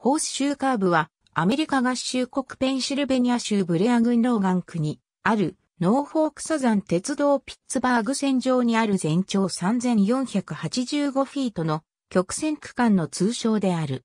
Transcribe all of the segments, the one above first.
ホースシューカーブは、アメリカ合衆国ペンシルベニア州ブレア郡ローガン区にあるノーフォークサザン鉄道ピッツバーグ線上にある全長3485フィートの曲線区間の通称である。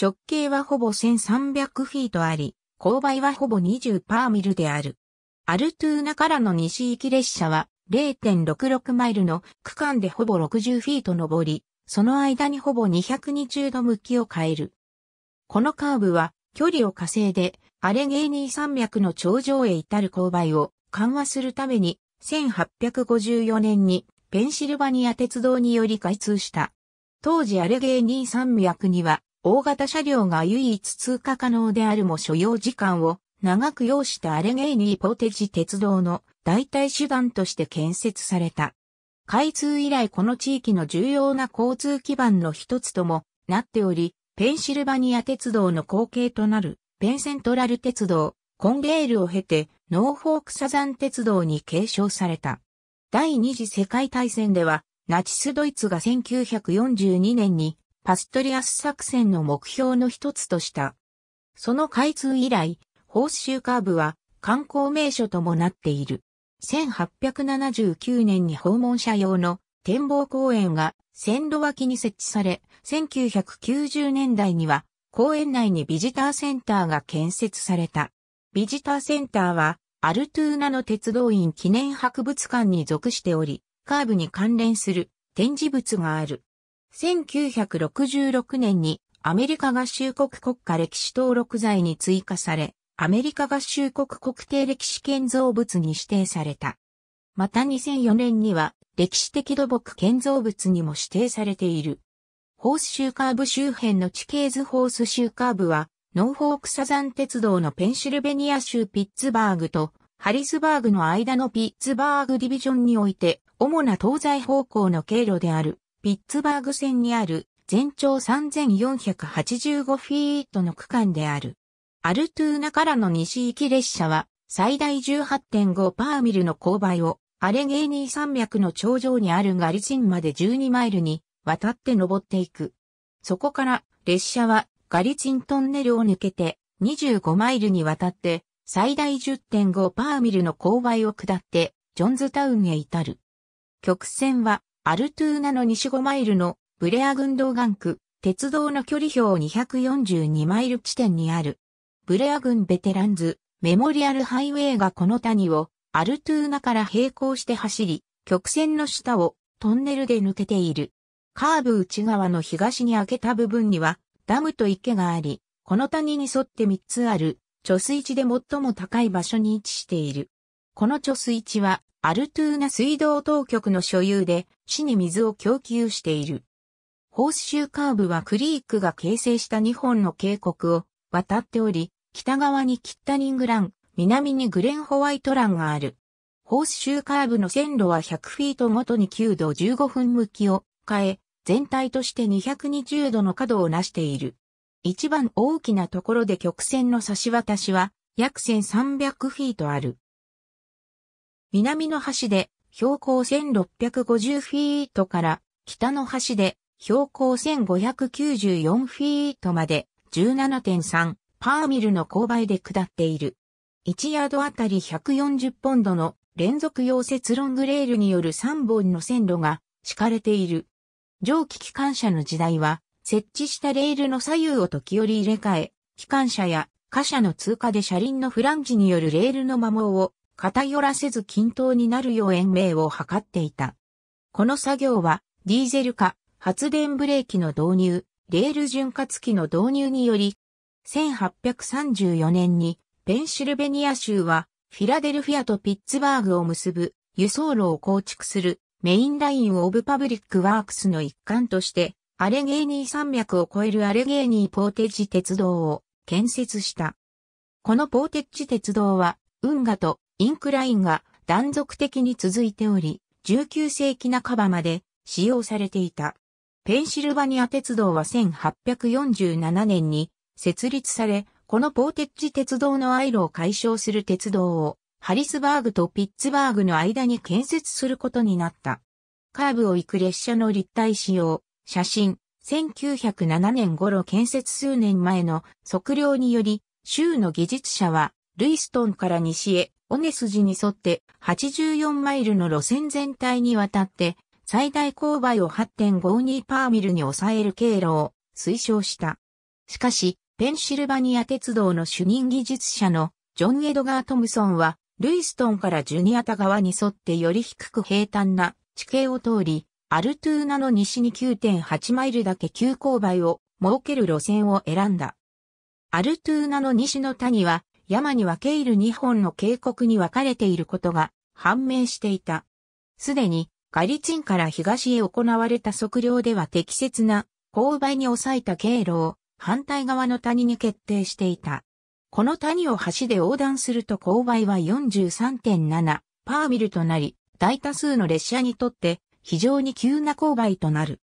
直径はほぼ1300フィートあり、勾配はほぼ20パーミルである。アルトゥーナからの西行き列車は0.66マイルの区間でほぼ60フィート上り、その間にほぼ220度向きを変える。このカーブは距離を稼いでアレゲーニー山脈の頂上へ至る勾配を緩和するために1854年にペンシルバニア鉄道により開通した。当時アレゲーニー山脈には大型車両が唯一通過可能であるも所要時間を長く要したアレゲーニーポーテジ鉄道の代替手段として建設された。開通以来この地域の重要な交通基盤の一つともなっており、ペンシルバニア鉄道の後継となる、ペンセントラル鉄道、コンゲールを経て、ノーフォークサザン鉄道に継承された。第二次世界大戦では、ナチスドイツが1942年にパストリアス作戦の目標の一つとした。その開通以来、ホースシューカーブは観光名所ともなっている。1879年に訪問者用の展望公園が線路脇に設置され、1990年代には公園内にビジターセンターが建設された。ビジターセンターはアルトゥーナの鉄道院記念博物館に属しており、カーブに関連する展示物がある。1966年にアメリカ合衆国国家歴史登録罪に追加され、アメリカ合衆国国定歴史建造物に指定された。また2004年には歴史的土木建造物にも指定されている。ホースシューカーブ周辺の地形図ホースシューカーブは、ノーフォークサザン鉄道のペンシルベニア州ピッツバーグとハリスバーグの間のピッツバーグディビジョンにおいて、主な東西方向の経路である、ピッツバーグ線にある全長3485フィートの区間である。アルトゥーナからの西行き列車は最大18.5パーミルの勾配をアレゲーニー山脈の頂上にあるガリチンまで12マイルに渡って登っていく。そこから列車はガリチントンネルを抜けて25マイルに渡って最大10.5パーミルの勾配を下ってジョンズタウンへ至る。曲線はアルトゥーナの西5マイルのブレア群道岩区、鉄道の距離表242マイル地点にある。ブレア群ベテランズ、メモリアルハイウェイがこの谷をアルトゥーナから並行して走り、曲線の下をトンネルで抜けている。カーブ内側の東に開けた部分にはダムと池があり、この谷に沿って3つある貯水池で最も高い場所に位置している。この貯水池はアルトゥーナ水道当局の所有で市に水を供給している。ホースシューカーブはクリークが形成した2本の渓谷を渡っており、北側にキッタニングラン、南にグレンホワイトランがある。ホースシューカーブの線路は100フィートごとに9度15分向きを変え、全体として220度の角を成している。一番大きなところで曲線の差し渡しは約1300フィートある。南の端で標高1650フィートから北の端で標高1594フィートまで17.3パーミルの勾配で下っている。1ヤードあたり140ポンドの連続溶接ロングレールによる3本の線路が敷かれている。蒸気機関車の時代は、設置したレールの左右を時折入れ替え、機関車や貨車の通過で車輪のフランジによるレールの摩耗を偏らせず均等になるよう延命を図っていた。この作業は、ディーゼル化、発電ブレーキの導入、レール潤滑機の導入により、1834年にペンシルベニア州は、フィラデルフィアとピッツバーグを結ぶ輸送路を構築するメインラインオブパブリックワークスの一環として、アレゲーニー山脈を越えるアレゲーニーポーテッジ鉄道を建設した。このポーテッジ鉄道は、運河とインクラインが断続的に続いており、19世紀半ばまで使用されていた。ペンシルバニア鉄道は1847年に設立され、このポーテッジ鉄道のアイロを解消する鉄道を、ハリスバーグとピッツバーグの間に建設することになった。カーブを行く列車の立体仕様、写真、1907年頃建設数年前の測量により、州の技術者は、ルイストンから西へ、オネスジに沿って84マイルの路線全体にわたって、最大勾配を8.52パーミルに抑える経路を推奨した。しかし、ペンシルバニア鉄道の主任技術者のジョン・エドガー・トムソンは、ルイストンからジュニアタ側に沿ってより低く平坦な地形を通り、アルトゥーナの西に9.8マイルだけ急勾配を設ける路線を選んだ。アルトゥーナの西の谷は、山に分け入る2本の渓谷に分かれていることが判明していた。すでに、ガリチンから東へ行われた測量では適切な勾配に抑えた経路を反対側の谷に決定していた。この谷を橋で横断すると勾配は43.7パーミルとなり、大多数の列車にとって非常に急な勾配となる。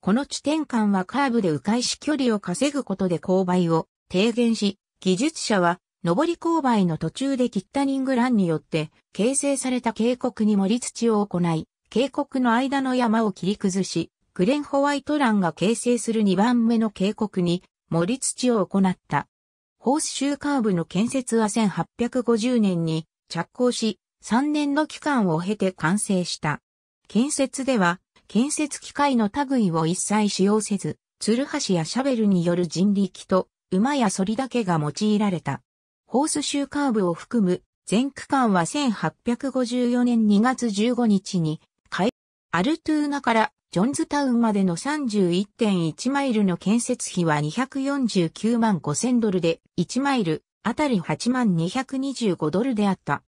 この地点間はカーブで迂回し距離を稼ぐことで勾配を低減し、技術者は上り勾配の途中でキッタニングランによって形成された渓谷に盛り土を行い、渓谷の間の山を切り崩し、グレンホワイトランが形成する2番目の渓谷に盛り土を行った。ホースシューカーブの建設は1850年に着工し、3年の期間を経て完成した。建設では、建設機械の類を一切使用せず、ツルハシやシャベルによる人力と馬や反りだけが用いられた。ホースシューカーブを含む全区間は1854年2月15日に、アルトゥーナからジョンズタウンまでの31.1マイルの建設費は249万5000ドルで、1マイルあたり8万225ドルであった。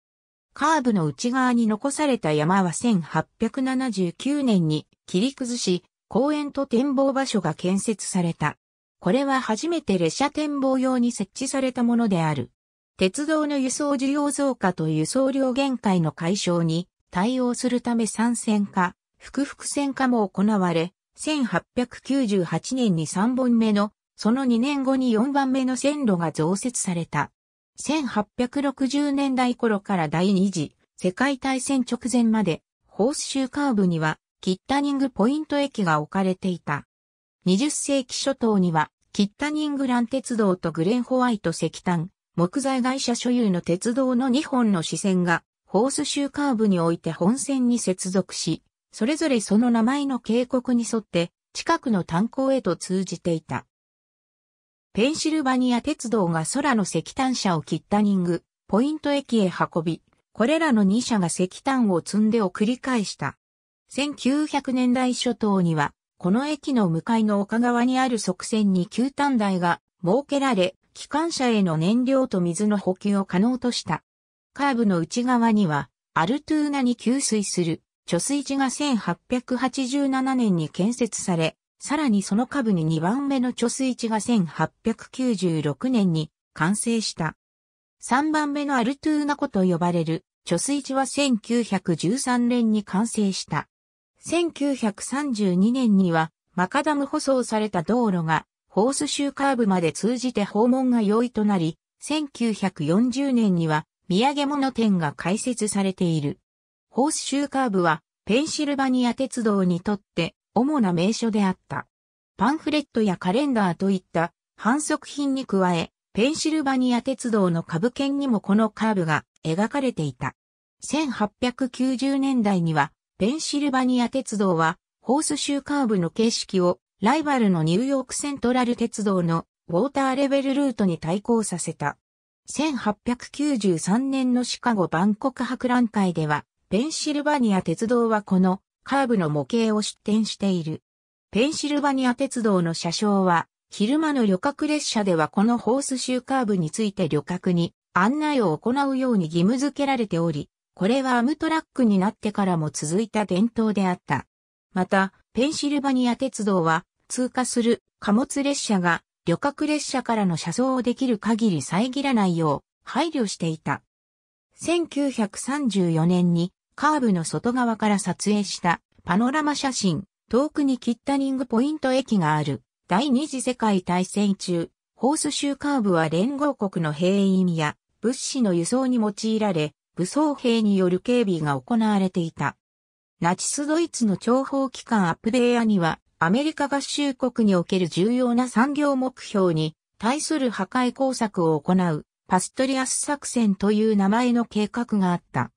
カーブの内側に残された山は1879年に切り崩し、公園と展望場所が建設された。これは初めて列車展望用に設置されたものである。鉄道の輸送需要増加と輸送量限界の解消に対応するため参戦化、複々線化も行われ、1898年に3本目の、その2年後に4番目の線路が増設された。1860年代頃から第二次世界大戦直前まで、ホースシューカーブには、キッタニングポイント駅が置かれていた。20世紀初頭には、キッタニングラン鉄道とグレンホワイト石炭、木材会社所有の鉄道の2本の支線が、ホースシューカーブにおいて本線に接続し、それぞれその名前の警告に沿って近くの炭鉱へと通じていた。ペンシルバニア鉄道が空の石炭車をキッタニング、ポイント駅へ運び、これらの2社が石炭を積んでを繰り返した。1900年代初頭には、この駅の向かいの丘側にある側線に球炭台が設けられ、機関車への燃料と水の補給を可能とした。カーブの内側には、アルトゥーナに給水する貯水池が1887年に建設され、さらにその下部に2番目の貯水池が1896年に完成した。3番目のアルトゥーナ湖と呼ばれる貯水池は1913年に完成した。1932年にはマカダム舗装された道路がホースシューカーブまで通じて訪問が容易となり、1940年には土産物店が開設されている。ホースシューカーブはペンシルバニア鉄道にとって主な名所であった。パンフレットやカレンダーといった反則品に加え、ペンシルバニア鉄道の株券にもこのカーブが描かれていた。1890年代には、ペンシルバニア鉄道は、ホースシューカーブの形式を、ライバルのニューヨークセントラル鉄道のウォーターレベルルートに対抗させた。1893年のシカゴ万国博覧会では、ペンシルバニア鉄道はこのカーブの模型を出展している。ペンシルバニア鉄道の車掌は、昼間の旅客列車ではこのホースシューカーブについて旅客に案内を行うように義務付けられており、これはアムトラックになってからも続いた伝統であった。また、ペンシルバニア鉄道は、通過する貨物列車が旅客列車からの車窓をできる限り遮らないよう配慮していた。1934年にカーブの外側から撮影したパノラマ写真、遠くにキッタニングポイント駅がある。第二次世界大戦中、ホース州カーブは連合国の兵員や物資の輸送に用いられ、武装兵による警備が行われていた。ナチスドイツの諜報機関アップデアには、アメリカ合衆国における重要な産業目標に対する破壊工作を行うパストリアス作戦という名前の計画があった。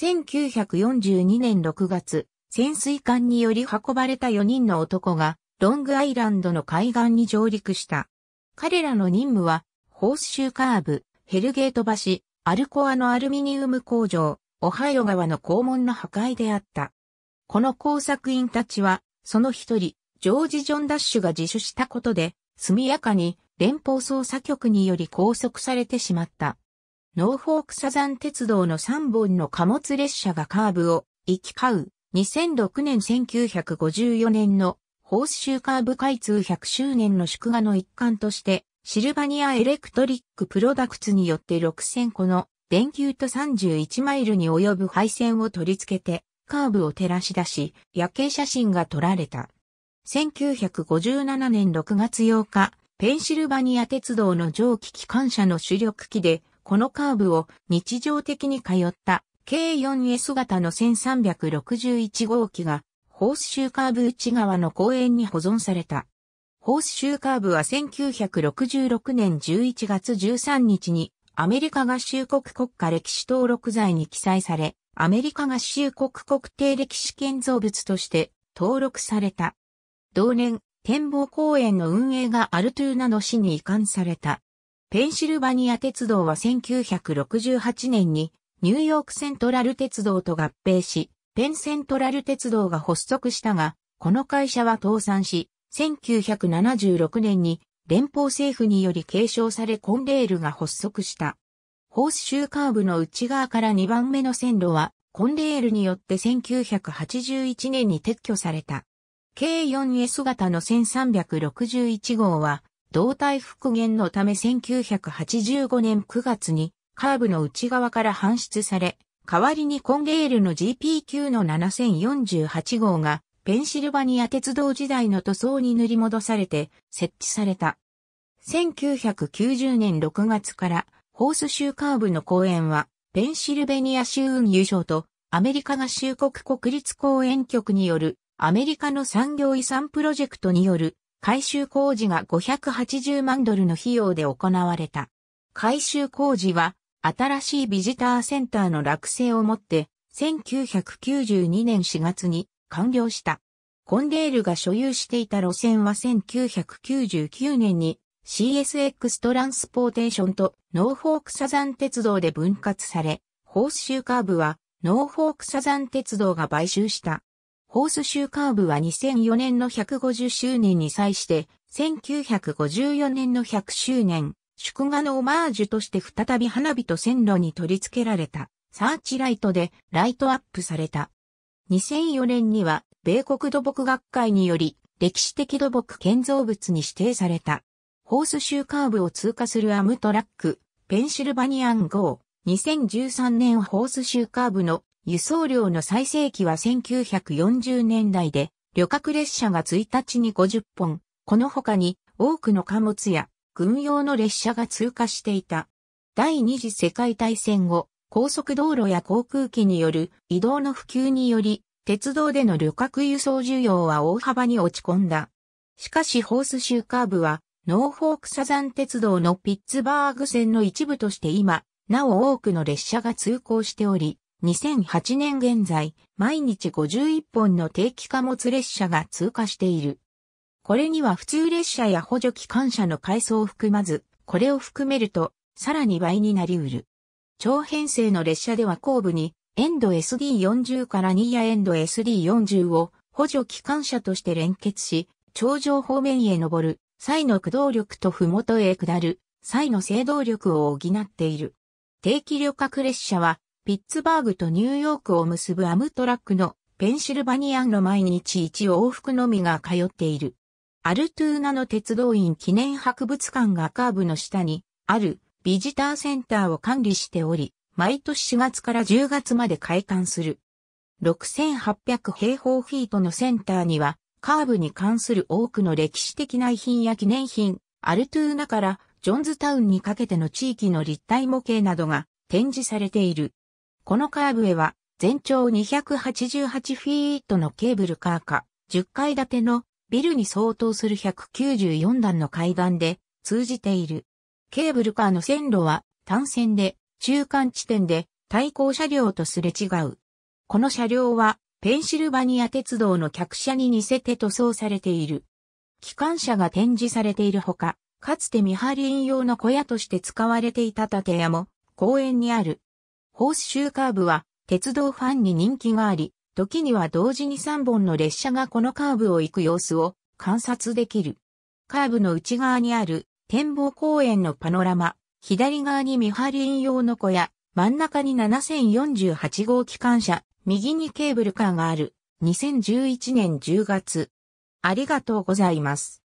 1942年6月、潜水艦により運ばれた4人の男が、ロングアイランドの海岸に上陸した。彼らの任務は、ホースシューカーブ、ヘルゲート橋、アルコアのアルミニウム工場、オハイオ川の肛門の破壊であった。この工作員たちは、その一人、ジョージ・ジョン・ダッシュが自首したことで、速やかに連邦捜査局により拘束されてしまった。ノーフォークサザン鉄道の3本の貨物列車がカーブを行き交う2006年1954年のホースシューカーブ開通100周年の祝賀の一環としてシルバニアエレクトリックプロダクツによって6000個の電球と31マイルに及ぶ配線を取り付けてカーブを照らし出し夜景写真が撮られた。1957年6月8日、ペンシルバニア鉄道の蒸気機関車の主力機でこのカーブを日常的に通った K4S 型の1361号機がホースシューカーブ内側の公園に保存された。ホースシューカーブは1966年11月13日にアメリカ合衆国国家歴史登録罪に記載され、アメリカ合衆国国定歴史建造物として登録された。同年、展望公園の運営がアルトゥーナの市に移管された。ペンシルバニア鉄道は1968年にニューヨークセントラル鉄道と合併し、ペンセントラル鉄道が発足したが、この会社は倒産し、1976年に連邦政府により継承されコンレールが発足した。ホースシューカーブの内側から2番目の線路は、コンレールによって1981年に撤去された。K4S 型の1361号は、動体復元のため1985年9月にカーブの内側から搬出され、代わりにコンレールの GPQ の7048号がペンシルバニア鉄道時代の塗装に塗り戻されて設置された。1990年6月からホース州カーブの公園はペンシルベニア州運輸省とアメリカ合衆国国立公園局によるアメリカの産業遺産プロジェクトによる改修工事が580万ドルの費用で行われた。改修工事は、新しいビジターセンターの落成をもって、1992年4月に完了した。コンデールが所有していた路線は1999年に CSX トランスポーテーションとノーフォークサザン鉄道で分割され、ホースシューカーブはノーフォークサザン鉄道が買収した。ホースシューカーブは2004年の150周年に際して、1954年の100周年、祝賀のオマージュとして再び花火と線路に取り付けられた、サーチライトでライトアップされた。2004年には、米国土木学会により、歴史的土木建造物に指定された。ホースシューカーブを通過するアムトラック、ペンシルバニアン号、2013年ホースシューカーブの輸送量の最盛期は1940年代で、旅客列車が1日に50本、この他に多くの貨物や軍用の列車が通過していた。第二次世界大戦後、高速道路や航空機による移動の普及により、鉄道での旅客輸送需要は大幅に落ち込んだ。しかしホースシューカーブは、ノーフォークサザン鉄道のピッツバーグ線の一部として今、なお多くの列車が通行しており、2008年現在、毎日51本の定期貨物列車が通過している。これには普通列車や補助機関車の改装を含まず、これを含めると、さらに倍になりうる。長編成の列車では後部に、エンド SD40 から2やエンド SD40 を補助機関車として連結し、頂上方面へ登る、際の駆動力と麓へ下る、際の制動力を補っている。定期旅客列車はピッツバーグとニューヨークを結ぶアムトラックのペンシルバニアンの毎日1往復のみが通っている。アルトゥーナの鉄道院記念博物館がカーブの下にあるビジターセンターを管理しており、毎年4月から10月まで開館する。6800平方フィートのセンターには、カーブに関する多くの歴史的な遺品や記念品、アルトゥーナからジョンズタウンにかけての地域の立体模型などが展示されている。このカーブへは、全長288フィートのケーブルカーか、10階建てのビルに相当する194段の階段で通じている。ケーブルカーの線路は単線で中間地点で対向車両とすれ違う。この車両はペンシルバニア鉄道の客車に似せて塗装されている。機関車が展示されているほか、かつて見張り員用の小屋として使われていた建屋も公園にある。ホースシューカーブは鉄道ファンに人気があり、時には同時に3本の列車がこのカーブを行く様子を観察できる。カーブの内側にある展望公園のパノラマ、左側に見張り員用の小屋、真ん中に7048号機関車、右にケーブルカーがある。2011年10月。ありがとうございます。